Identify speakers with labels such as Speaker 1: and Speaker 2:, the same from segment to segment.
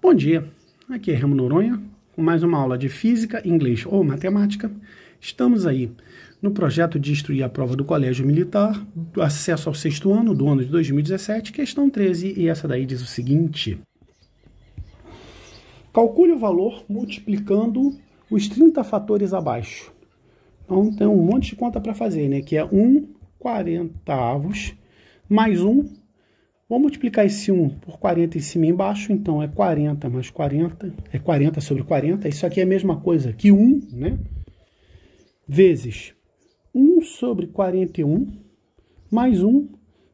Speaker 1: Bom dia, aqui é Remo Noronha com mais uma aula de Física, Inglês ou Matemática. Estamos aí no projeto de instruir a prova do Colégio Militar, do acesso ao sexto ano do ano de 2017, questão 13, e essa daí diz o seguinte. Calcule o valor multiplicando os 30 fatores abaixo. Então tem um monte de conta para fazer, né? Que é 1 quarentavos mais 1 Vamos multiplicar esse 1 por 40 em cima e embaixo, então é 40 mais 40, é 40 sobre 40. Isso aqui é a mesma coisa que 1, né? Vezes 1 sobre 41, mais 1.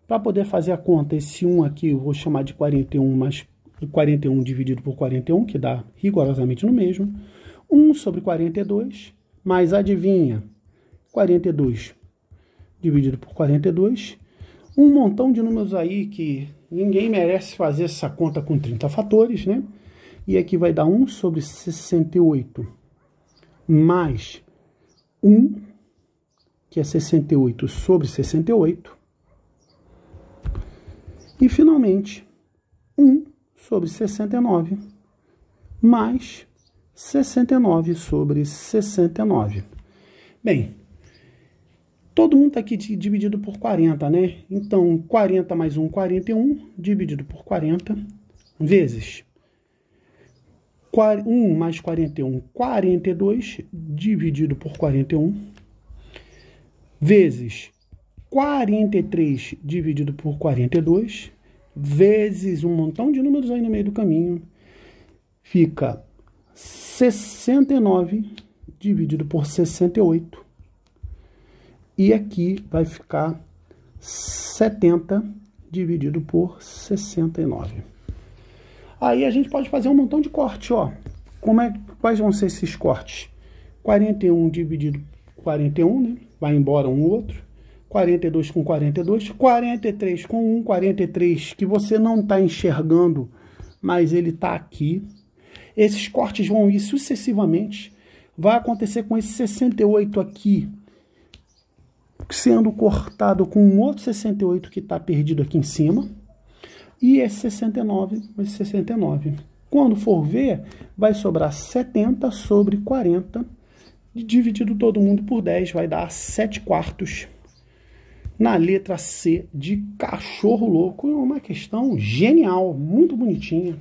Speaker 1: Para poder fazer a conta, esse 1 aqui eu vou chamar de 41 mais 41 dividido por 41, que dá rigorosamente no mesmo. 1 sobre 42, mais adivinha, 42 dividido por 42, um montão de números aí que ninguém merece fazer essa conta com 30 fatores, né? E aqui é vai dar 1 sobre 68 mais 1, que é 68 sobre 68. E finalmente, 1 sobre 69 mais 69 sobre 69. Bem, Todo mundo está aqui dividido por 40, né? Então, 40 mais 1, 41, dividido por 40, vezes 1 mais 41, 42, dividido por 41, vezes 43 dividido por 42, vezes um montão de números aí no meio do caminho, fica 69 dividido por 68, e aqui vai ficar 70 dividido por 69. Aí a gente pode fazer um montão de corte, ó. Como é, quais vão ser esses cortes? 41 dividido 41, né? Vai embora um outro. 42 com 42, 43 com 1, 43 que você não está enxergando, mas ele está aqui. Esses cortes vão ir sucessivamente. Vai acontecer com esse 68 aqui, sendo cortado com um outro 68 que está perdido aqui em cima, e esse 69 vai 69. Quando for ver, vai sobrar 70 sobre 40, dividido todo mundo por 10, vai dar 7 quartos. Na letra C de cachorro louco, é uma questão genial, muito bonitinha.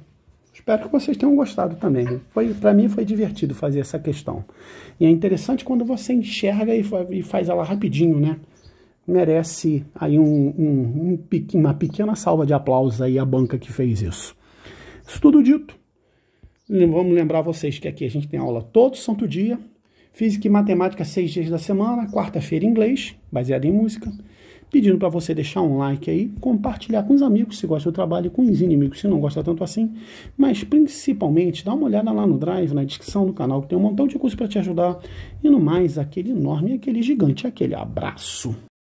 Speaker 1: Espero que vocês tenham gostado também. Foi para mim foi divertido fazer essa questão. E é interessante quando você enxerga e, e faz ela rapidinho, né? Merece aí um, um, um, uma pequena salva de aplausos aí à banca que fez isso. Isso tudo dito. Vamos lembrar vocês que aqui a gente tem aula todo santo dia. Física e matemática seis dias da semana, quarta-feira inglês, baseado em música pedindo para você deixar um like aí, compartilhar com os amigos se gosta do trabalho, com os inimigos se não gosta tanto assim, mas principalmente dá uma olhada lá no Drive, na descrição do canal, que tem um montão de curso para te ajudar. E no mais, aquele enorme, aquele gigante, aquele abraço.